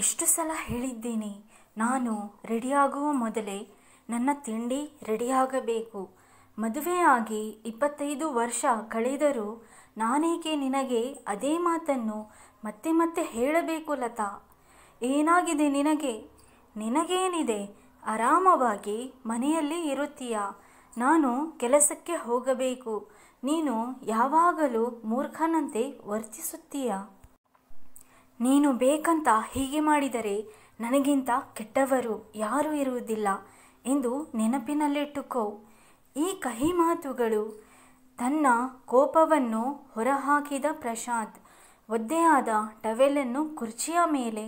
ಎಷ್ಟು ಸಲ ಹೇಳಿದ್ದೀನಿ ನಾನು ರೆಡಿಯಾಗುವ ಮೊದಲೇ ನನ್ನ ತಿಂಡಿ ರೆಡಿಯಾಗಬೇಕು ಮದುವೆಯಾಗಿ ಇಪ್ಪತ್ತೈದು ವರ್ಷ ಕಳೆದರೂ ನಾನೇಕೆ ನಿನಗೆ ಅದೇ ಮಾತನ್ನು ಮತ್ತೆ ಮತ್ತೆ ಹೇಳಬೇಕು ಲತಾ ಏನಾಗಿದೆ ನಿನಗೆ ನಿನಗೇನಿದೆ ಆರಾಮವಾಗಿ ಮನೆಯಲ್ಲಿ ಇರುತ್ತೀಯ ನಾನು ಕೆಲಸಕ್ಕೆ ಹೋಗಬೇಕು ನೀನು ಯಾವಾಗಲೂ ಮೂರ್ಖನಂತೆ ವರ್ತಿಸುತ್ತೀಯಾ ನೀನು ಬೇಕಂತ ಹೀಗೆ ಮಾಡಿದರೆ ನನಗಿಂತ ಕೆಟ್ಟವರು ಯಾರೂ ಇರುವುದಿಲ್ಲ ಎಂದು ನೆನಪಿನಲ್ಲಿಟ್ಟುಕೋ ಈ ಕಹಿ ಮಾತುಗಳು ತನ್ನ ಕೋಪವನ್ನು ಹೊರಹಾಕಿದ ಪ್ರಶಾಂತ್ ಒದ್ದೆಯಾದ ಟವೆಲನ್ನು ಕುರ್ಚಿಯ ಮೇಲೆ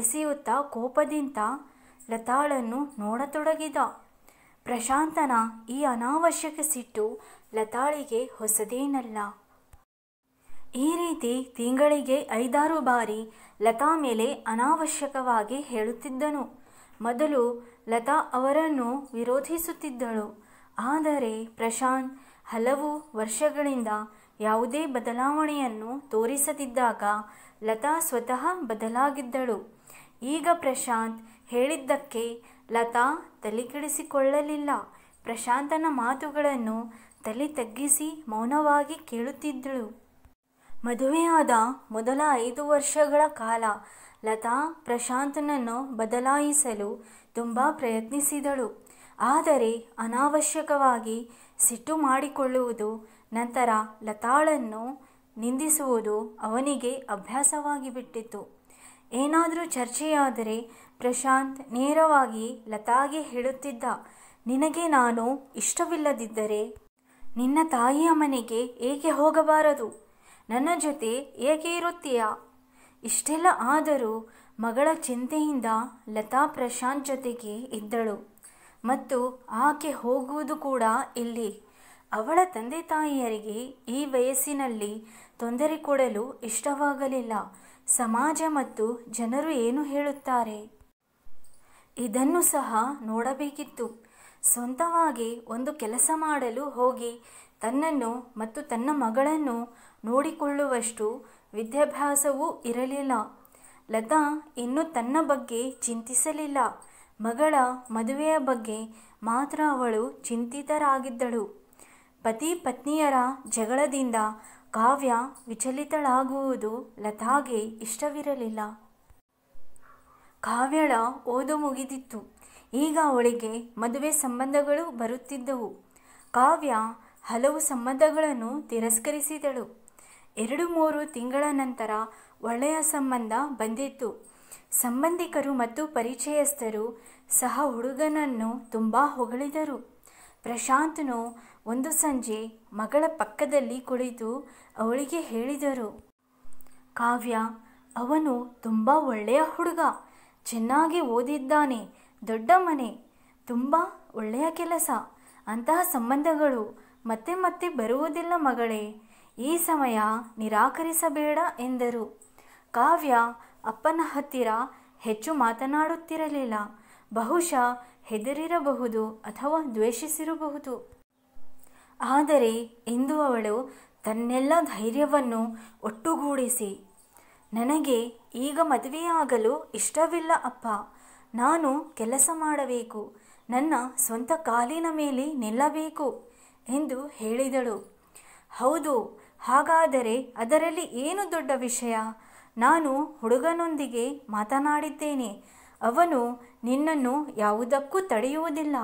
ಎಸೆಯುತ್ತಾ ಕೋಪದಿಂದ ಲತಾಳನ್ನು ನೋಡತೊಡಗಿದ ಪ್ರಶಾಂತನ ಈ ಅನಾವಶ್ಯಕ ಸಿಟ್ಟು ಲತಾಳಿಗೆ ಹೊಸದೇನಲ್ಲ ಈ ರೀತಿ ತಿಂಗಳಿಗೆ ಐದಾರು ಬಾರಿ ಲತಾ ಮೇಲೆ ಅನಾವಶ್ಯಕವಾಗಿ ಹೇಳುತ್ತಿದ್ದನು ಮೊದಲು ಲತಾ ಅವರನ್ನು ವಿರೋಧಿಸುತ್ತಿದ್ದಳು ಆದರೆ ಪ್ರಶಾಂತ್ ಹಲವು ವರ್ಷಗಳಿಂದ ಯಾವುದೇ ಬದಲಾವಣೆಯನ್ನು ತೋರಿಸದಿದ್ದಾಗ ಲತಾ ಸ್ವತಃ ಬದಲಾಗಿದ್ದಳು ಈಗ ಪ್ರಶಾಂತ್ ಹೇಳಿದ್ದಕ್ಕೆ ಲತಾ ತಲೆಕೆಡಿಸಿಕೊಳ್ಳಲಿಲ್ಲ ಪ್ರಶಾಂತನ ಮಾತುಗಳನ್ನು ತಲೆ ತಗ್ಗಿಸಿ ಮೌನವಾಗಿ ಕೇಳುತ್ತಿದ್ದಳು ಮದುವೆಯಾದ ಮೊದಲ ಐದು ವರ್ಷಗಳ ಕಾಲ ಲತಾ ಪ್ರಶಾಂತನನ್ನು ಬದಲಾಯಿಸಲು ತುಂಬ ಪ್ರಯತ್ನಿಸಿದಳು ಆದರೆ ಅನಾವಶ್ಯಕವಾಗಿ ಸಿಟ್ಟು ಮಾಡಿಕೊಳ್ಳುವುದು ನಂತರ ಲತಾಳನ್ನು ನಿಂದಿಸುವುದು ಅವನಿಗೆ ಅಭ್ಯಾಸವಾಗಿಬಿಟ್ಟಿತ್ತು ಏನಾದರೂ ಚರ್ಚೆಯಾದರೆ ಪ್ರಶಾಂತ್ ನೇರವಾಗಿ ಲತಾಗೆ ಹೇಳುತ್ತಿದ್ದ ನಿನಗೆ ನಾನು ಇಷ್ಟವಿಲ್ಲದಿದ್ದರೆ ನಿನ್ನ ತಾಯಿಯ ಮನೆಗೆ ಏಕೆ ಹೋಗಬಾರದು ನನ್ನ ಜೊತೆ ಏಕೆ ಇರುತ್ತೀಯಾ ಇಷ್ಟೆಲ್ಲ ಆದರೂ ಮಗಳ ಚಿಂತೆಯಿಂದ ಲತಾ ಪ್ರಶಾಂತ್ ಜೊತೆಗೆ ಇದ್ದಳು ಮತ್ತು ಆಕೆ ಹೋಗುವುದು ಕೂಡ ಇಲ್ಲಿ ಅವಳ ತಂದೆ ತಾಯಿಯರಿಗೆ ಈ ವಯಸ್ಸಿನಲ್ಲಿ ತೊಂದರೆ ಕೊಡಲು ಇಷ್ಟವಾಗಲಿಲ್ಲ ಸಮಾಜ ಮತ್ತು ಜನರು ಏನು ಹೇಳುತ್ತಾರೆ ಇದನ್ನು ಸಹ ನೋಡಬೇಕಿತ್ತು ಸ್ವಂತವಾಗಿ ಒಂದು ಕೆಲಸ ಮಾಡಲು ಹೋಗಿ ತನ್ನನ್ನು ಮತ್ತು ತನ್ನ ಮಗಳನ್ನು ನೋಡಿಕೊಳ್ಳುವಷ್ಟು ವಿದ್ಯಾಭ್ಯಾಸವೂ ಇರಲಿಲ್ಲ ಲತಾ ಇನ್ನೂ ತನ್ನ ಬಗ್ಗೆ ಚಿಂತಿಸಲಿಲ್ಲ ಮಗಳ ಮದುವೆಯ ಬಗ್ಗೆ ಮಾತ್ರ ಅವಳು ಚಿಂತಿತರಾಗಿದ್ದಳು ಪತಿ ಪತ್ನಿಯರ ಜಗಳದಿಂದ ಕಾವ್ಯ ವಿಚಲಿತಳಾಗುವುದು ಲತಾಗೆ ಇಷ್ಟವಿರಲಿಲ್ಲ ಕಾವ್ಯಳ ಓದು ಮುಗಿದಿತ್ತು ಈಗ ಅವಳಿಗೆ ಮದುವೆ ಸಂಬಂಧಗಳು ಬರುತ್ತಿದ್ದವು ಕಾವ್ಯ ಹಲವು ಸಂಬಂಧಗಳನ್ನು ತಿರಸ್ಕರಿಸಿದಳು ಎರಡು ಮೂರು ತಿಂಗಳ ನಂತರ ಒಳ್ಳೆಯ ಸಂಬಂಧ ಬಂದಿತ್ತು ಸಂಬಂಧಿಕರು ಮತ್ತು ಪರಿಚಯಸ್ಥರು ಸಹ ಹುಡುಗನನ್ನು ತುಂಬ ಹೊಗಳಿದರು ಪ್ರಶಾಂತನು ಒಂದು ಸಂಜೆ ಮಗಳ ಪಕ್ಕದಲ್ಲಿ ಕುಳಿತು ಅವಳಿಗೆ ಹೇಳಿದರು ಕಾವ್ಯ ಅವನು ತುಂಬ ಒಳ್ಳೆಯ ಹುಡುಗ ಚೆನ್ನಾಗಿ ಓದಿದ್ದಾನೆ ದೊಡ್ಡ ಮನೆ ತುಂಬ ಒಳ್ಳೆಯ ಕೆಲಸ ಅಂತಹ ಸಂಬಂಧಗಳು ಮತ್ತೆ ಮತ್ತೆ ಬರುವುದಿಲ್ಲ ಮಗಳೇ ಈ ಸಮಯ ನಿರಾಕರಿಸಬೇಡ ಎಂದರು ಕಾವ್ಯ ಅಪ್ಪನ ಹತ್ತಿರ ಹೆಚ್ಚು ಮಾತನಾಡುತ್ತಿರಲಿಲ್ಲ ಬಹುಶಃ ಹೆದರಿರಬಹುದು ಅಥವಾ ದ್ವೇಷಿಸಿರಬಹುದು ಆದರೆ ಇಂದು ಅವಳು ತನ್ನೆಲ್ಲ ಧೈರ್ಯವನ್ನು ಒಟ್ಟುಗೂಡಿಸಿ ನನಗೆ ಈಗ ಮದುವೆಯಾಗಲು ಇಷ್ಟವಿಲ್ಲ ಅಪ್ಪ ನಾನು ಕೆಲಸ ಮಾಡಬೇಕು ನನ್ನ ಸ್ವಂತ ಕಾಲಿನ ಮೇಲೆ ನಿಲ್ಲಬೇಕು ಎಂದು ಹೇಳಿದಳು ಹೌದು ಹಾಗಾದರೆ ಅದರಲ್ಲಿ ಏನು ದೊಡ್ಡ ವಿಷಯ ನಾನು ಹುಡುಗನೊಂದಿಗೆ ಮಾತನಾಡಿದ್ದೇನೆ ಅವನು ನಿನ್ನನ್ನು ಯಾವುದಕ್ಕೂ ತಡೆಯುವುದಿಲ್ಲ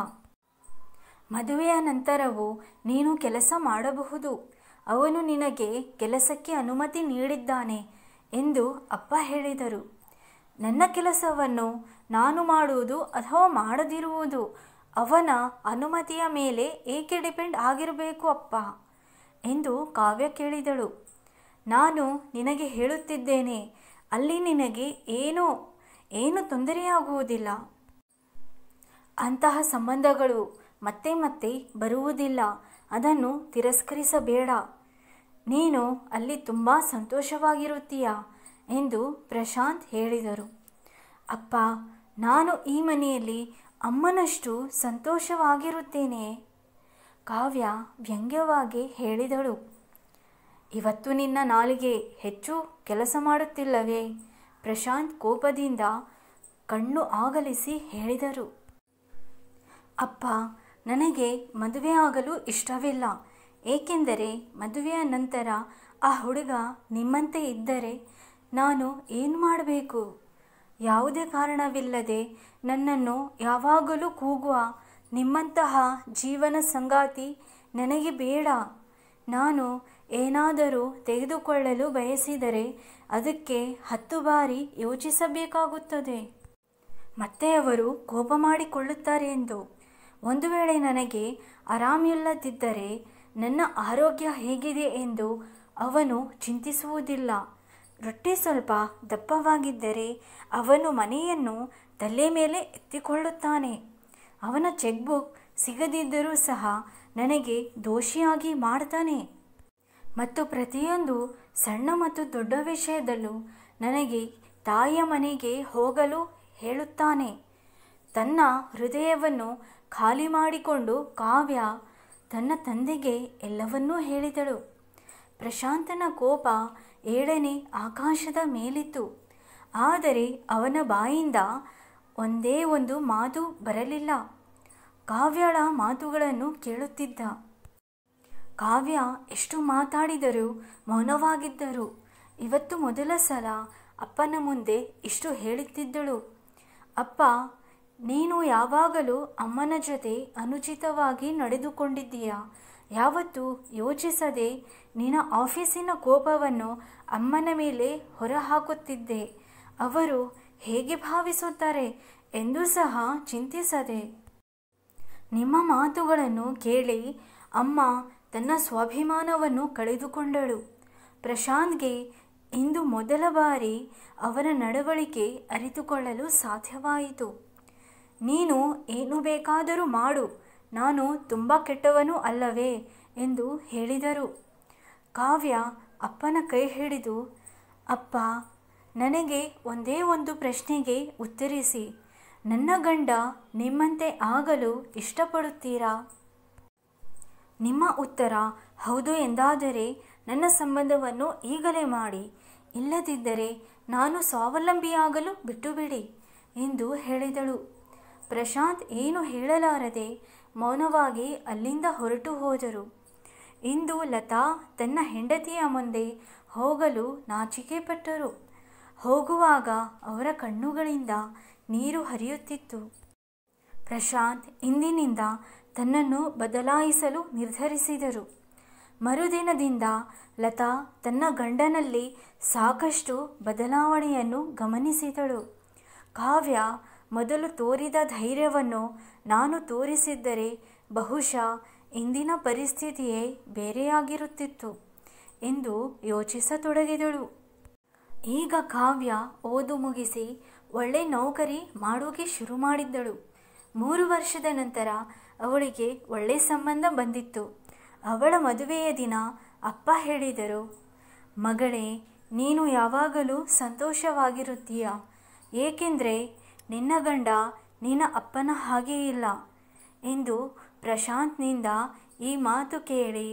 ಮದುವೆಯ ನಂತರವೂ ನೀನು ಕೆಲಸ ಮಾಡಬಹುದು ಅವನು ನಿನಗೆ ಕೆಲಸಕ್ಕೆ ಅನುಮತಿ ನೀಡಿದ್ದಾನೆ ಎಂದು ಅಪ್ಪ ಹೇಳಿದರು ನನ್ನ ಕೆಲಸವನ್ನು ನಾನು ಮಾಡುವುದು ಅಥವಾ ಮಾಡದಿರುವುದು ಅವನ ಅನುಮತಿಯ ಮೇಲೆ ಏಕೆ ಡಿಪೆಂಡ್ ಆಗಿರಬೇಕು ಅಪ್ಪ ಎಂದು ಕಾವ್ಯ ಕೇಳಿದಳು ನಾನು ನಿನಗೆ ಹೇಳುತ್ತಿದ್ದೇನೆ ಅಲ್ಲಿ ನಿನಗೆ ಏನೋ ಏನು ತೊಂದರೆಯಾಗುವುದಿಲ್ಲ ಅಂತಹ ಸಂಬಂಧಗಳು ಮತ್ತೆ ಮತ್ತೆ ಬರುವುದಿಲ್ಲ ಅದನ್ನು ತಿರಸ್ಕರಿಸಬೇಡ ನೀನು ಅಲ್ಲಿ ತುಂಬ ಸಂತೋಷವಾಗಿರುತ್ತೀಯ ಎಂದು ಪ್ರಶಾಂತ್ ಹೇಳಿದರು ಅಪ್ಪ ನಾನು ಈ ಮನೆಯಲ್ಲಿ ಅಮ್ಮನಷ್ಟು ಸಂತೋಷವಾಗಿರುತ್ತೇನೆ ಕಾವ್ಯ ವ್ಯಂಗ್ಯವಾಗಿ ಹೇಳಿದಳು ಇವತ್ತು ನಿನ್ನ ನಾಲಿಗೆ ಹೆಚ್ಚು ಕೆಲಸ ಮಾಡುತ್ತಿಲ್ಲವೇ ಪ್ರಶಾಂತ್ ಕೋಪದಿಂದ ಕಣ್ಣು ಆಗಲಿಸಿ ಹೇಳಿದರು ಅಪ್ಪ ನನಗೆ ಮದುವೆ ಆಗಲು ಇಷ್ಟವಿಲ್ಲ ಏಕೆಂದರೆ ಮದುವೆಯ ನಂತರ ಆ ಹುಡುಗ ನಿಮ್ಮಂತೆ ಇದ್ದರೆ ನಾನು ಏನು ಮಾಡಬೇಕು ಯಾವುದೇ ಕಾರಣವಿಲ್ಲದೆ ನನ್ನನ್ನು ಯಾವಾಗಲೂ ಕೂಗುವ ನಿಮ್ಮಂತಹ ಜೀವನ ಸಂಗಾತಿ ನನಗೆ ಬೇಡ ನಾನು ಏನಾದರೂ ತೆಗೆದುಕೊಳ್ಳಲು ಬಯಸಿದರೆ ಅದಕ್ಕೆ ಹತ್ತು ಬಾರಿ ಯೋಚಿಸಬೇಕಾಗುತ್ತದೆ ಮತ್ತೆ ಅವರು ಕೋಪ ಮಾಡಿಕೊಳ್ಳುತ್ತಾರೆ ಎಂದು ಒಂದು ವೇಳೆ ನನಗೆ ಆರಾಮಿಲ್ಲದಿದ್ದರೆ ನನ್ನ ಆರೋಗ್ಯ ಹೇಗಿದೆ ಎಂದು ಅವನು ಚಿಂತಿಸುವುದಿಲ್ಲ ರೊಟ್ಟಿ ಸ್ವಲ್ಪ ದಪ್ಪವಾಗಿದ್ದರೆ ಅವನು ಮನೆಯನ್ನು ತಲೆ ಮೇಲೆ ಎತ್ತಿಕೊಳ್ಳುತ್ತಾನೆ ಅವನ ಚೆಕ್ಬುಕ್ ಸಿಗದಿದ್ದರೂ ಸಹ ನನಗೆ ದೋಷಿಯಾಗಿ ಮಾಡ್ತಾನೆ ಮತ್ತು ಪ್ರತಿಯೊಂದು ಸಣ್ಣ ಮತ್ತು ದೊಡ್ಡ ವಿಷಯದಲ್ಲೂ ನನಗೆ ತಾಯಿಯ ಮನೆಗೆ ಹೋಗಲು ಹೇಳುತ್ತಾನೆ ತನ್ನ ಹೃದಯವನ್ನು ಖಾಲಿ ಮಾಡಿಕೊಂಡು ಕಾವ್ಯ ತನ್ನ ತಂದೆಗೆ ಎಲ್ಲವನ್ನೂ ಹೇಳಿದಳು ಪ್ರಶಾಂತನ ಕೋಪ ಏಳನೇ ಆಕಾಶದ ಮೇಲಿತ್ತು ಆದರೆ ಅವನ ಬಾಯಿಂದ ಒಂದೇ ಒಂದು ಮಾತು ಬರಲಿಲ್ಲ ಕಾವ್ಯಳ ಮಾತುಗಳನ್ನು ಕೇಳುತ್ತಿದ್ದ ಕಾವ್ಯ ಎಷ್ಟು ಮಾತಾಡಿದರೂ ಮೌನವಾಗಿದ್ದರು ಇವತ್ತು ಮೊದಲ ಸಲ ಅಪ್ಪನ ಮುಂದೆ ಇಷ್ಟು ಹೇಳುತ್ತಿದ್ದಳು ಅಪ್ಪ ನೀನು ಯಾವಾಗಲೂ ಅಮ್ಮನ ಜೊತೆ ಅನುಚಿತವಾಗಿ ನಡೆದುಕೊಂಡಿದ್ದೀಯ ಯಾವತ್ತು ಯೋಚಿಸದೆ ನಿನ್ನ ಆಫೀಸಿನ ಕೋಪವನ್ನು ಅಮ್ಮನ ಮೇಲೆ ಹೊರಹಾಕುತ್ತಿದ್ದೆ ಅವರು ಹೇಗೆ ಭಾವಿಸುತ್ತಾರೆ ಎಂದು ಸಹ ಚಿಂತಿಸದೆ ನಿಮ್ಮ ಮಾತುಗಳನ್ನು ಕೇಳಿ ಅಮ್ಮ ತನ್ನ ಸ್ವಾಭಿಮಾನವನ್ನು ಕಳೆದುಕೊಂಡಳು ಪ್ರಶಾಂತ್ಗೆ ಇಂದು ಮೊದಲ ಬಾರಿ ಅವರ ನಡವಳಿಕೆ ಅರಿತುಕೊಳ್ಳಲು ಸಾಧ್ಯವಾಯಿತು ನೀನು ಏನು ಬೇಕಾದರೂ ಮಾಡು ನಾನು ತುಂಬ ಕೆಟ್ಟವನು ಅಲ್ಲವೇ ಎಂದು ಹೇಳಿದರು ಕಾವ್ಯ ಅಪ್ಪನ ಕೈ ಹಿಡಿದು ಅಪ್ಪ ನನಗೆ ಒಂದೇ ಒಂದು ಪ್ರಶ್ನೆಗೆ ಉತ್ತರಿಸಿ ನನ್ನ ಗಂಡ ನಿಮ್ಮಂತೆ ಆಗಲು ಇಷ್ಟಪಡುತ್ತೀರಾ ನಿಮ್ಮ ಉತ್ತರ ಹೌದು ಎಂದಾದರೆ ನನ್ನ ಸಂಬಂಧವನ್ನು ಈಗಲೇ ಮಾಡಿ ಇಲ್ಲದಿದ್ದರೆ ನಾನು ಸ್ವಾವಲಂಬಿಯಾಗಲು ಬಿಟ್ಟುಬಿಡಿ ಎಂದು ಹೇಳಿದಳು ಪ್ರಶಾಂತ್ ಏನು ಹೇಳಲಾರದೆ ಮೌನವಾಗಿ ಅಲ್ಲಿಂದ ಹೊರಟು ಹೋದರು ಇಂದು ಲತಾ ತನ್ನ ಹೆಂಡತಿಯ ಮುಂದೆ ಹೋಗಲು ನಾಚಿಕೆಪಟ್ಟರು ಹೋಗುವಾಗ ಅವರ ಕಣ್ಣುಗಳಿಂದ ನೀರು ಹರಿಯುತ್ತಿತ್ತು ಪ್ರಶಾಂತ್ ಇಂದಿನಿಂದ ತನ್ನನ್ನು ಬದಲಾಯಿಸಲು ನಿರ್ಧರಿಸಿದರು ಮರುದಿನದಿಂದ ಲತಾ ತನ್ನ ಗಂಡನಲ್ಲಿ ಸಾಕಷ್ಟು ಬದಲಾವಣೆಯನ್ನು ಗಮನಿಸಿದಳು ಕಾವ್ಯ ಮೊದಲು ತೋರಿದ ಧೈರ್ಯವನ್ನು ನಾನು ತೋರಿಸಿದ್ದರೆ ಬಹುಶಃ ಇಂದಿನ ಪರಿಸ್ಥಿತಿಯೇ ಬೇರೆಯಾಗಿರುತ್ತಿತ್ತು ಎಂದು ಯೋಚಿಸತೊಡಗಿದಳು ಈಗ ಕಾವ್ಯ ಓದು ಮುಗಿಸಿ ಒಳ್ಳೆ ನೌಕರಿ ಮಾಡೋಕೆ ಶುರು ಮಾಡಿದ್ದಳು ಮೂರು ವರ್ಷದ ನಂತರ ಅವಳಿಗೆ ಒಳ್ಳೆ ಸಂಬಂಧ ಬಂದಿತ್ತು ಅವಳ ಮದುವೆಯ ದಿನ ಅಪ್ಪ ಹೇಳಿದರು ಮಗಳೇ ನೀನು ಯಾವಾಗಲೂ ಸಂತೋಷವಾಗಿರುತ್ತೀಯ ಏಕೆಂದರೆ ನಿನ್ನ ಗಂಡ ನಿನ್ನ ಅಪ್ಪನ ಹಾಗೆಯೇ ಇಲ್ಲ ಎಂದು ಪ್ರಶಾಂತ್ನಿಂದ ಈ ಮಾತು ಕೇಳಿ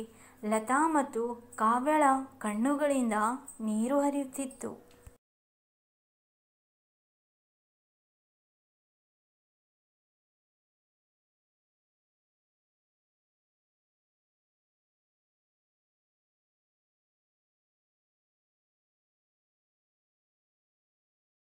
ಲತಾ ಮತ್ತು ಕಾವ್ಯಳ ಕಣ್ಣುಗಳಿಂದ ನೀರು ಹರಿಯುತ್ತಿತ್ತು